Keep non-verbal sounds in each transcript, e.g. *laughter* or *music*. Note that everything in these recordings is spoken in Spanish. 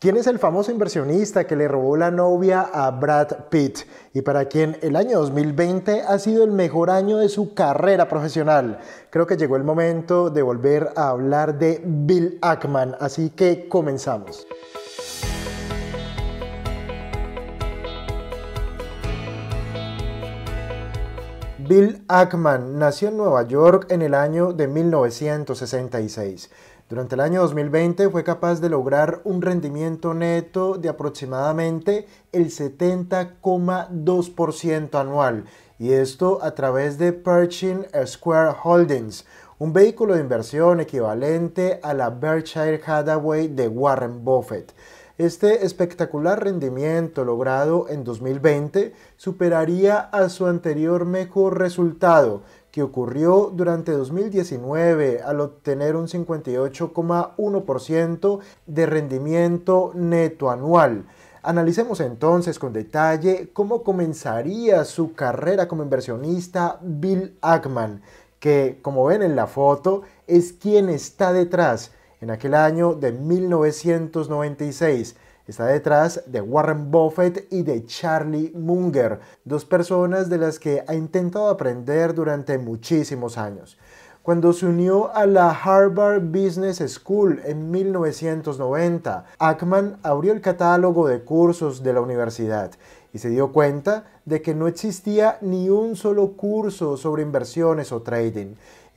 ¿Quién es el famoso inversionista que le robó la novia a Brad Pitt y para quien el año 2020 ha sido el mejor año de su carrera profesional? Creo que llegó el momento de volver a hablar de Bill Ackman, así que comenzamos. Bill Ackman nació en Nueva York en el año de 1966. Durante el año 2020 fue capaz de lograr un rendimiento neto de aproximadamente el 70,2% anual, y esto a través de Pershing Square Holdings, un vehículo de inversión equivalente a la Berkshire Hathaway de Warren Buffett. Este espectacular rendimiento logrado en 2020 superaría a su anterior mejor resultado, que ocurrió durante 2019 al obtener un 58,1% de rendimiento neto anual. Analicemos entonces con detalle cómo comenzaría su carrera como inversionista Bill Ackman, que como ven en la foto es quien está detrás en aquel año de 1996. Está detrás de Warren Buffett y de Charlie Munger, dos personas de las que ha intentado aprender durante muchísimos años. Cuando se unió a la Harvard Business School en 1990, Ackman abrió el catálogo de cursos de la universidad y se dio cuenta de que no existía ni un solo curso sobre inversiones o trading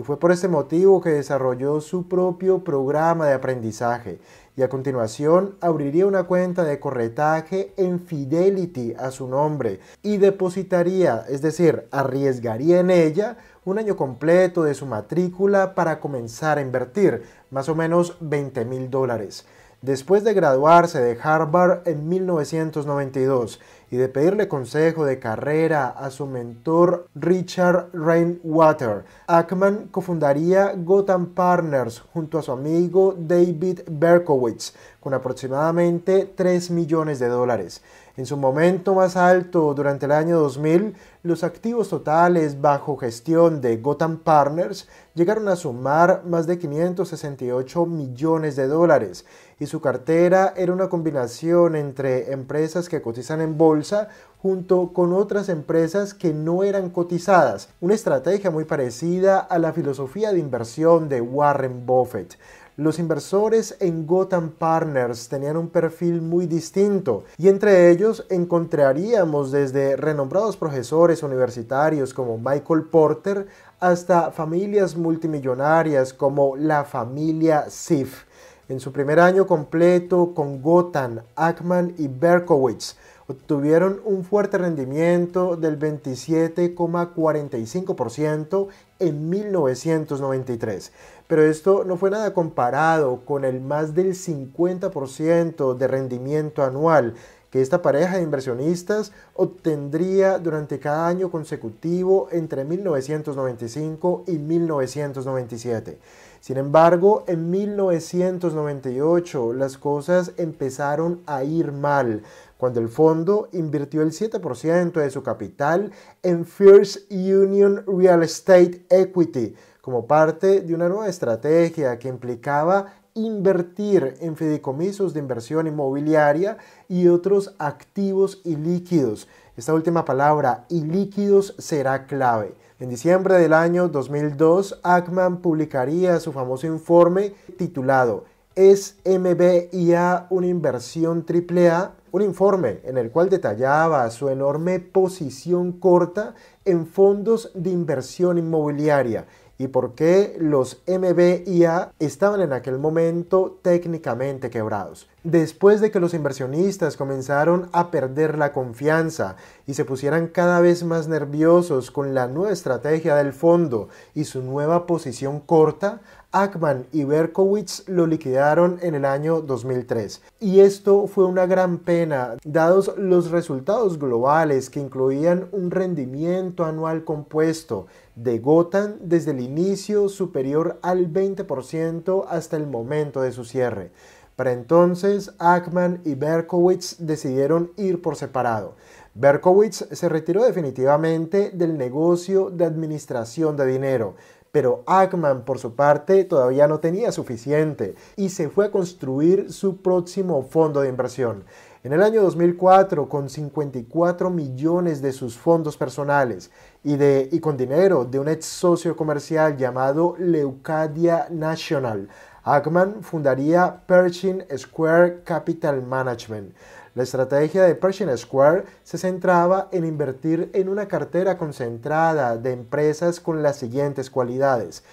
y fue por este motivo que desarrolló su propio programa de aprendizaje y a continuación abriría una cuenta de corretaje en Fidelity a su nombre y depositaría, es decir, arriesgaría en ella un año completo de su matrícula para comenzar a invertir más o menos 20 mil dólares. Después de graduarse de Harvard en 1992, y de pedirle consejo de carrera a su mentor Richard Rainwater. Ackman cofundaría Gotham Partners junto a su amigo David Berkowitz con aproximadamente 3 millones de dólares. En su momento más alto durante el año 2000, los activos totales bajo gestión de Gotham Partners llegaron a sumar más de 568 millones de dólares y su cartera era una combinación entre empresas que cotizan en bolsa junto con otras empresas que no eran cotizadas, una estrategia muy parecida a la filosofía de inversión de Warren Buffett. Los inversores en Gotham Partners tenían un perfil muy distinto y entre ellos encontraríamos desde renombrados profesores universitarios como Michael Porter hasta familias multimillonarias como la familia Sif. En su primer año completo con Gotham, Ackman y Berkowitz, obtuvieron un fuerte rendimiento del 27,45% en 1993. Pero esto no fue nada comparado con el más del 50% de rendimiento anual que esta pareja de inversionistas obtendría durante cada año consecutivo entre 1995 y 1997. Sin embargo, en 1998 las cosas empezaron a ir mal, cuando el fondo invirtió el 7% de su capital en First Union Real Estate Equity como parte de una nueva estrategia que implicaba invertir en fideicomisos de inversión inmobiliaria y otros activos ilíquidos. líquidos. Esta última palabra, ilíquidos será clave. En diciembre del año 2002, Ackman publicaría su famoso informe titulado ¿Es MBIA una inversión AAA? un informe en el cual detallaba su enorme posición corta en fondos de inversión inmobiliaria y por qué los MBIA estaban en aquel momento técnicamente quebrados. Después de que los inversionistas comenzaron a perder la confianza y se pusieran cada vez más nerviosos con la nueva estrategia del fondo y su nueva posición corta, Ackman y Berkowitz lo liquidaron en el año 2003. Y esto fue una gran pena, dados los resultados globales que incluían un rendimiento anual compuesto de Gotham desde el inicio superior al 20% hasta el momento de su cierre. Para entonces, Ackman y Berkowitz decidieron ir por separado. Berkowitz se retiró definitivamente del negocio de administración de dinero, pero Ackman por su parte todavía no tenía suficiente y se fue a construir su próximo fondo de inversión. En el año 2004, con 54 millones de sus fondos personales y, con dinero de un ex socio comercial llamado Leucadia National, Ackman fundaría Pershing Square Capital Management. La estrategia de Pershing Square se centraba en invertir en una cartera concentrada de empresas con las siguientes cualidades.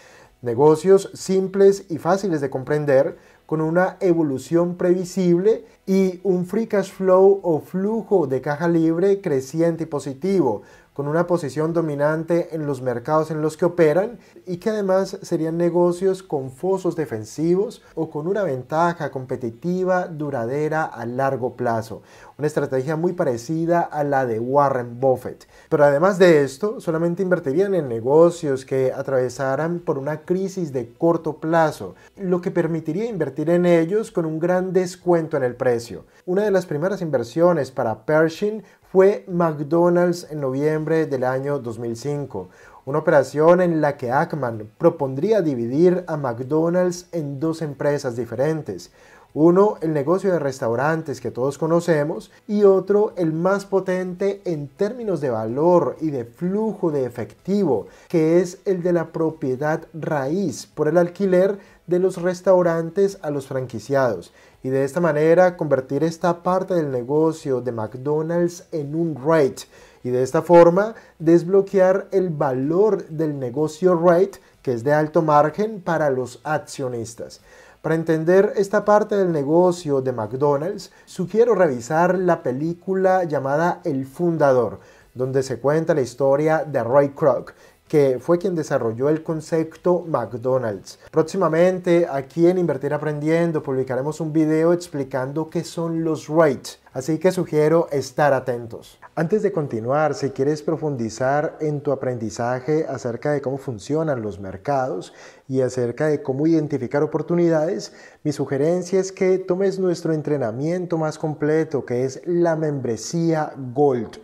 Negocios simples y fáciles de comprender, con una evolución previsible y un free cash flow o flujo de caja libre creciente y positivo, con una posición dominante en los mercados en los que operan y que además serían negocios con fosos defensivos o con una ventaja competitiva duradera a largo plazo. Una estrategia muy parecida a la de Warren Buffett. Pero además de esto, solamente invertirían en negocios que atravesaran por una crisis de corto plazo, lo que permitiría invertir en ellos con un gran descuento en el precio. Una de las primeras inversiones para Pershing fue McDonald's en noviembre del año 2005, una operación en la que Ackman propondría dividir a McDonald's en dos empresas diferentes. Uno, el negocio de restaurantes que todos conocemos, y otro, el más potente en términos de valor y de flujo de efectivo, que es el de la propiedad raíz por el alquiler de los restaurantes a los franquiciados y de esta manera convertir esta parte del negocio de McDonald's en un rate y de esta forma desbloquear el valor del negocio rate que es de alto margen para los accionistas. Para entender esta parte del negocio de McDonald's, sugiero revisar la película llamada El Fundador, donde se cuenta la historia de Ray Kroc, que fue quien desarrolló el concepto McDonald's. Próximamente aquí en Invertir Aprendiendo publicaremos un video explicando qué son los rights, así que sugiero estar atentos. Antes de continuar, si quieres profundizar en tu aprendizaje acerca de cómo funcionan los mercados y acerca de cómo identificar oportunidades, mi sugerencia es que tomes nuestro entrenamiento más completo que es la membresía Gold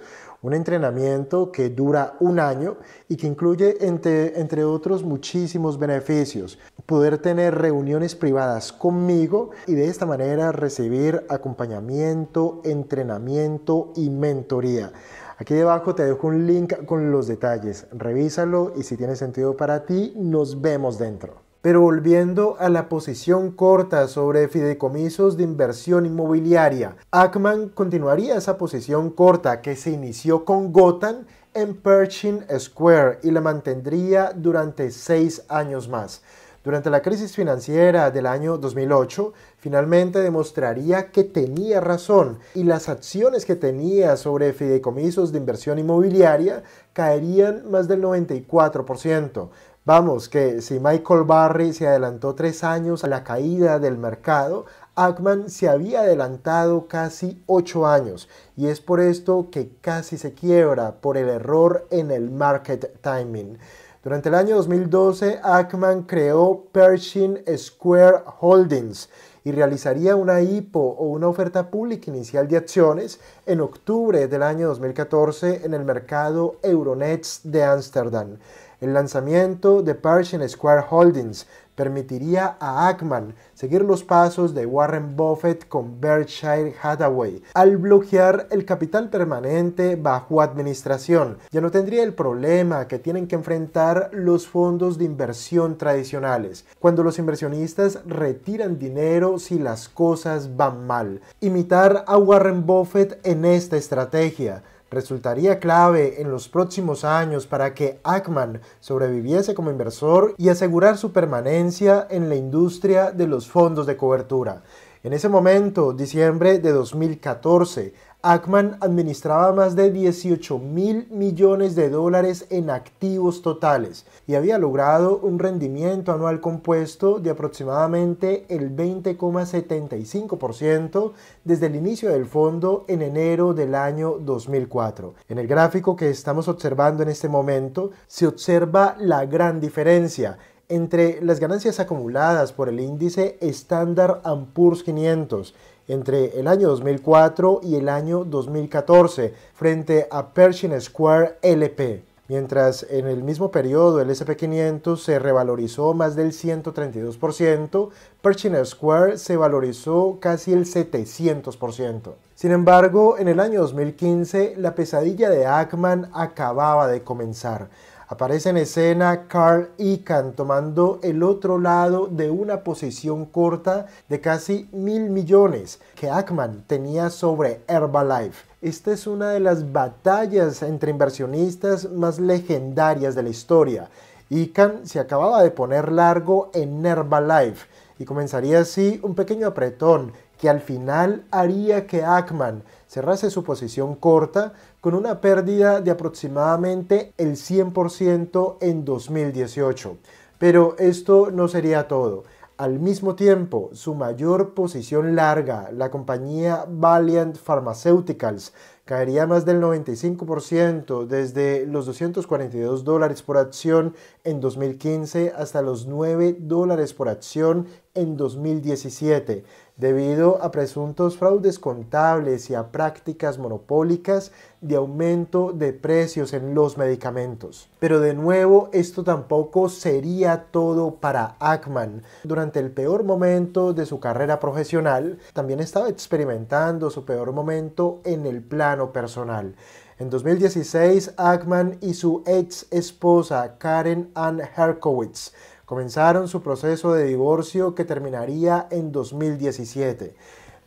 un entrenamiento que dura un año y que incluye, entre, entre otros, muchísimos beneficios. Poder tener reuniones privadas conmigo y de esta manera recibir acompañamiento, entrenamiento y mentoría. Aquí debajo te dejo un link con los detalles. Revísalo y si tiene sentido para ti, nos vemos dentro. Pero volviendo a la posición corta sobre fideicomisos de inversión inmobiliaria, Ackman continuaría esa posición corta que se inició con Gotham en Pershing Square y la mantendría durante seis años más. Durante la crisis financiera del año 2008, finalmente demostraría que tenía razón y las acciones que tenía sobre fideicomisos de inversión inmobiliaria caerían más del 94%, Vamos, que si Michael Barry se adelantó tres años a la caída del mercado, Ackman se había adelantado casi ocho años y es por esto que casi se quiebra por el error en el market timing. Durante el año 2012, Ackman creó Pershing Square Holdings y realizaría una IPO o una oferta pública inicial de acciones en octubre del año 2014 en el mercado Euronext de Ámsterdam. El lanzamiento de Pershing Square Holdings permitiría a Ackman seguir los pasos de Warren Buffett con Berkshire Hathaway al bloquear el capital permanente bajo administración. Ya no tendría el problema que tienen que enfrentar los fondos de inversión tradicionales, cuando los inversionistas retiran dinero si las cosas van mal. Imitar a Warren Buffett en esta estrategia resultaría clave en los próximos años para que Ackman sobreviviese como inversor y asegurar su permanencia en la industria de los fondos de cobertura. En ese momento, diciembre de 2014, Ackman administraba más de 18 mil millones de dólares en activos totales y había logrado un rendimiento anual compuesto de aproximadamente el 20,75% desde el inicio del fondo en enero del año 2004. En el gráfico que estamos observando en este momento se observa la gran diferencia entre las ganancias acumuladas por el índice Standard Poor's 500 entre el año 2004 y el año 2014 frente a Pershing Square LP. Mientras en el mismo periodo el SP500 se revalorizó más del 132%, Pershing Square se valorizó casi el 700%. Sin embargo, en el año 2015 la pesadilla de Ackman acababa de comenzar. Aparece en escena Carl Icahn tomando el otro lado de una posición corta de casi mil millones que Ackman tenía sobre Herbalife. Esta es una de las batallas entre inversionistas más legendarias de la historia. Icahn se acababa de poner largo en Herbalife y comenzaría así un pequeño apretón que al final haría que Ackman cerrase su posición corta con una pérdida de aproximadamente el 100% en 2018. Pero esto no sería todo. Al mismo tiempo, su mayor posición larga, la compañía Valiant Pharmaceuticals, caería más del 95% desde los 242 dólares por acción en 2015 hasta los 9 dólares por acción en 2017 debido a presuntos fraudes contables y a prácticas monopólicas de aumento de precios en los medicamentos. Pero de nuevo, esto tampoco sería todo para Ackman. Durante el peor momento de su carrera profesional, también estaba experimentando su peor momento en el plano personal. En 2016, Ackman y su ex esposa Karen Ann Herkowitz comenzaron su proceso de divorcio que terminaría en 2017.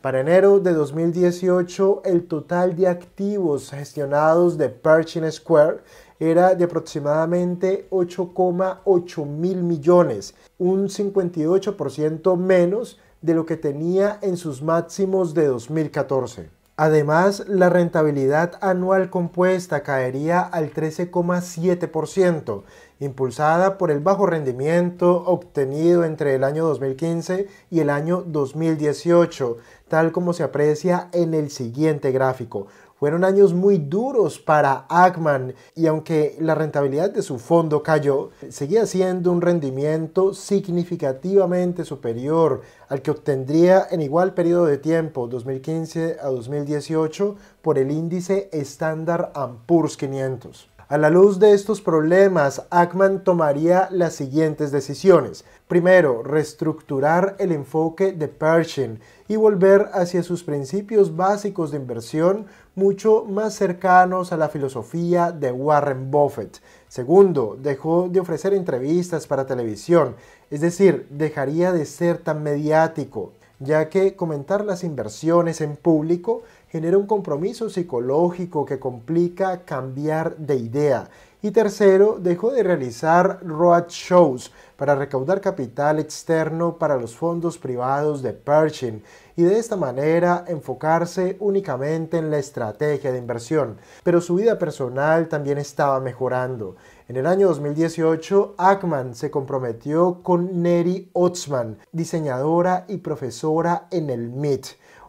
Para enero de 2018, el total de activos gestionados de Pershing Square era de aproximadamente 8,8 mil millones, un 58% menos de lo que tenía en sus máximos de 2014. Además, la rentabilidad anual compuesta caería al 13,7%, impulsada por el bajo rendimiento obtenido entre el año 2015 y el año 2018, tal como se aprecia en el siguiente gráfico, fueron años muy duros para Ackman y aunque la rentabilidad de su fondo cayó, seguía siendo un rendimiento significativamente superior al que obtendría en igual periodo de tiempo, 2015 a 2018, por el índice estándar Poor's 500. A la luz de estos problemas, Ackman tomaría las siguientes decisiones. Primero, reestructurar el enfoque de Pershing y volver hacia sus principios básicos de inversión mucho más cercanos a la filosofía de Warren Buffett. Segundo, dejó de ofrecer entrevistas para televisión, es decir, dejaría de ser tan mediático, ya que comentar las inversiones en público genera un compromiso psicológico que complica cambiar de idea y tercero, dejó de realizar road shows para recaudar capital externo para los fondos privados de Pershing y de esta manera enfocarse únicamente en la estrategia de inversión. Pero su vida personal también estaba mejorando. En el año 2018, Ackman se comprometió con Neri Otsman, diseñadora y profesora en el MIT.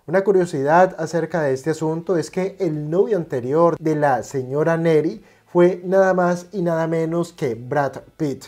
Una curiosidad acerca de este asunto es que el novio anterior de la señora Neri fue nada más y nada menos que Brad Pitt.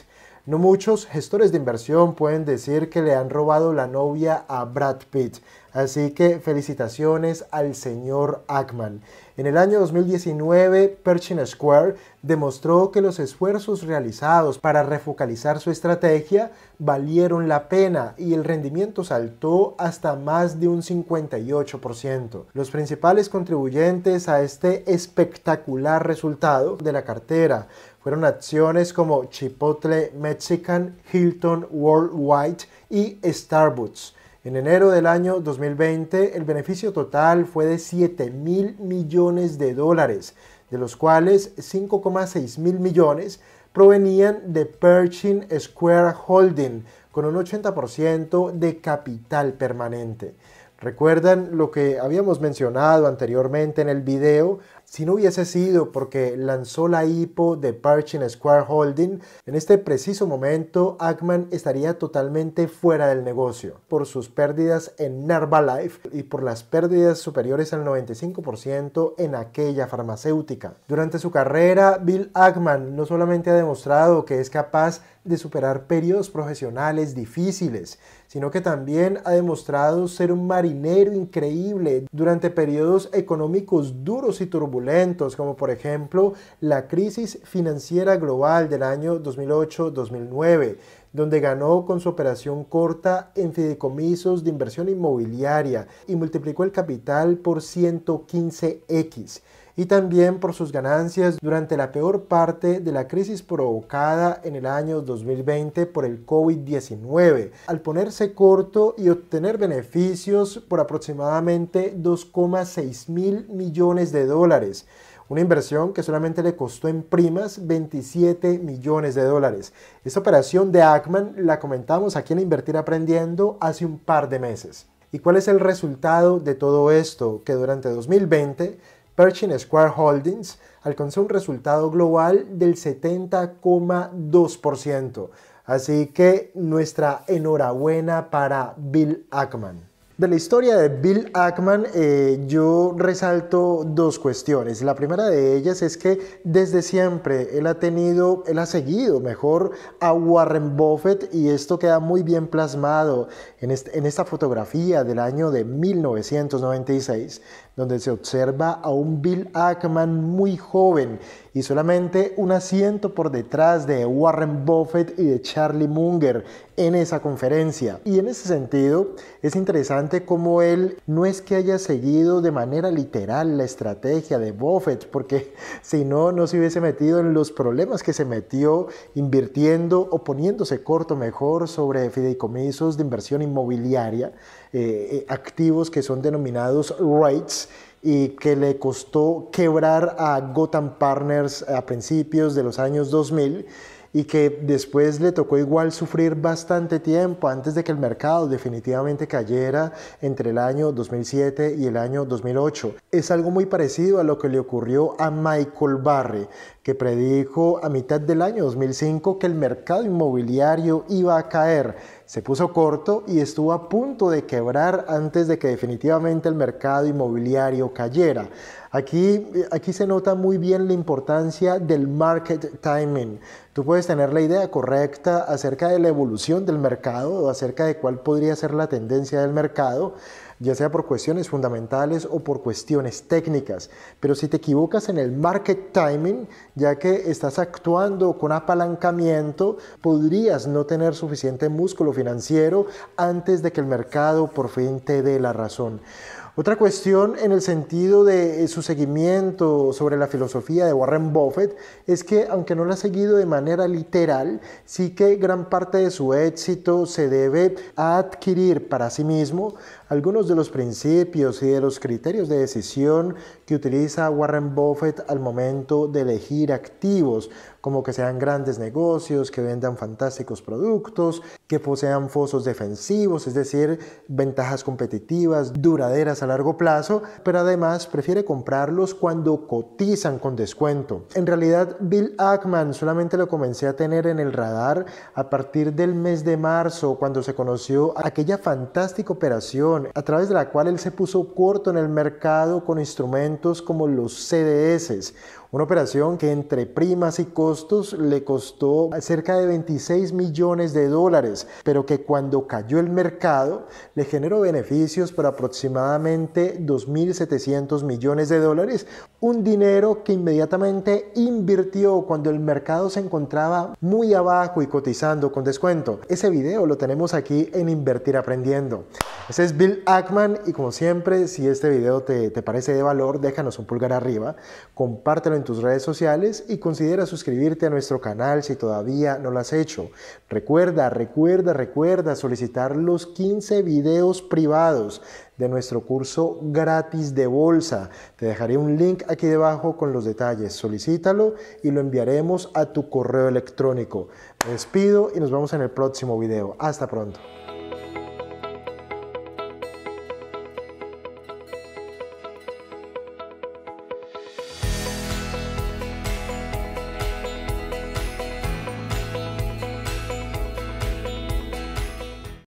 No muchos gestores de inversión pueden decir que le han robado la novia a Brad Pitt. Así que felicitaciones al señor Ackman. En el año 2019, Pershing Square demostró que los esfuerzos realizados para refocalizar su estrategia valieron la pena y el rendimiento saltó hasta más de un 58%. Los principales contribuyentes a este espectacular resultado de la cartera fueron acciones como Chipotle Mexican, Hilton Worldwide y Starbucks. En enero del año 2020, el beneficio total fue de 7 mil millones de dólares, de los cuales 5,6 mil millones provenían de Pershing Square Holding, con un 80% de capital permanente. Recuerdan lo que habíamos mencionado anteriormente en el video si no hubiese sido porque lanzó la IPO de Pershing Square Holding, en este preciso momento Ackman estaría totalmente fuera del negocio por sus pérdidas en Life y por las pérdidas superiores al 95% en aquella farmacéutica. Durante su carrera, Bill Ackman no solamente ha demostrado que es capaz de superar periodos profesionales difíciles, sino que también ha demostrado ser un marinero increíble durante periodos económicos duros y turbulentos, como por ejemplo la crisis financiera global del año 2008-2009, donde ganó con su operación corta en fideicomisos de inversión inmobiliaria y multiplicó el capital por 115x y también por sus ganancias durante la peor parte de la crisis provocada en el año 2020 por el COVID-19, al ponerse corto y obtener beneficios por aproximadamente 2,6 mil millones de dólares una inversión que solamente le costó en primas 27 millones de dólares. Esta operación de Ackman la comentamos aquí en Invertir Aprendiendo hace un par de meses. ¿Y cuál es el resultado de todo esto? Que durante 2020 Pershing Square Holdings alcanzó un resultado global del 70,2%. Así que nuestra enhorabuena para Bill Ackman. De la historia de Bill Ackman eh, yo resalto dos cuestiones. La primera de ellas es que desde siempre él ha tenido, él ha seguido mejor a Warren Buffett y esto queda muy bien plasmado en, en esta fotografía del año de 1996 donde se observa a un Bill Ackman muy joven y solamente un asiento por detrás de Warren Buffett y de Charlie Munger en esa conferencia. Y en ese sentido, es interesante cómo él no es que haya seguido de manera literal la estrategia de Buffett, porque *laughs* si no, no se hubiese metido en los problemas que se metió invirtiendo o poniéndose corto mejor sobre fideicomisos de inversión inmobiliaria, eh, eh, activos que son denominados rights y que le costó quebrar a Gotham Partners a principios de los años 2000 y que después le tocó igual sufrir bastante tiempo antes de que el mercado definitivamente cayera entre el año 2007 y el año 2008. Es algo muy parecido a lo que le ocurrió a Michael Barry, que predijo a mitad del año 2005 que el mercado inmobiliario iba a caer se puso corto y estuvo a punto de quebrar antes de que definitivamente el mercado inmobiliario cayera. Aquí, aquí se nota muy bien la importancia del market timing. Tú puedes tener la idea correcta acerca de la evolución del mercado o acerca de cuál podría ser la tendencia del mercado, ya sea por cuestiones fundamentales o por cuestiones técnicas. Pero si te equivocas en el market timing, ya que estás actuando con apalancamiento, podrías no tener suficiente músculo financiero antes de que el mercado por fin te dé la razón. Otra cuestión en el sentido de eh, su seguimiento sobre la filosofía de Warren Buffett es que aunque no la ha seguido de manera literal, sí que gran parte de su éxito se debe a adquirir para sí mismo algunos de los principios y de los criterios de decisión que utiliza Warren Buffett al momento de elegir activos, como que sean grandes negocios, que vendan fantásticos productos, que posean fosos defensivos, es decir, ventajas competitivas duraderas a largo plazo, pero además prefiere comprarlos cuando cotizan con descuento. En realidad, Bill Ackman solamente lo comencé a tener en el radar a partir del mes de marzo, cuando se conoció aquella fantástica operación a través de la cual él se puso corto en el mercado con instrumentos como los CDS una operación que entre primas y costos le costó cerca de 26 millones de dólares, pero que cuando cayó el mercado le generó beneficios por aproximadamente 2.700 millones de dólares, un dinero que inmediatamente invirtió cuando el mercado se encontraba muy abajo y cotizando con descuento. Ese video lo tenemos aquí en Invertir Aprendiendo. Ese es Bill Ackman y como siempre, si este video te, te parece de valor, déjanos un pulgar arriba, compártelo tus redes sociales y considera suscribirte a nuestro canal si todavía no lo has hecho. Recuerda, recuerda, recuerda solicitar los 15 videos privados de nuestro curso gratis de bolsa. Te dejaré un link aquí debajo con los detalles. Solicítalo y lo enviaremos a tu correo electrónico. Me despido y nos vemos en el próximo video. Hasta pronto.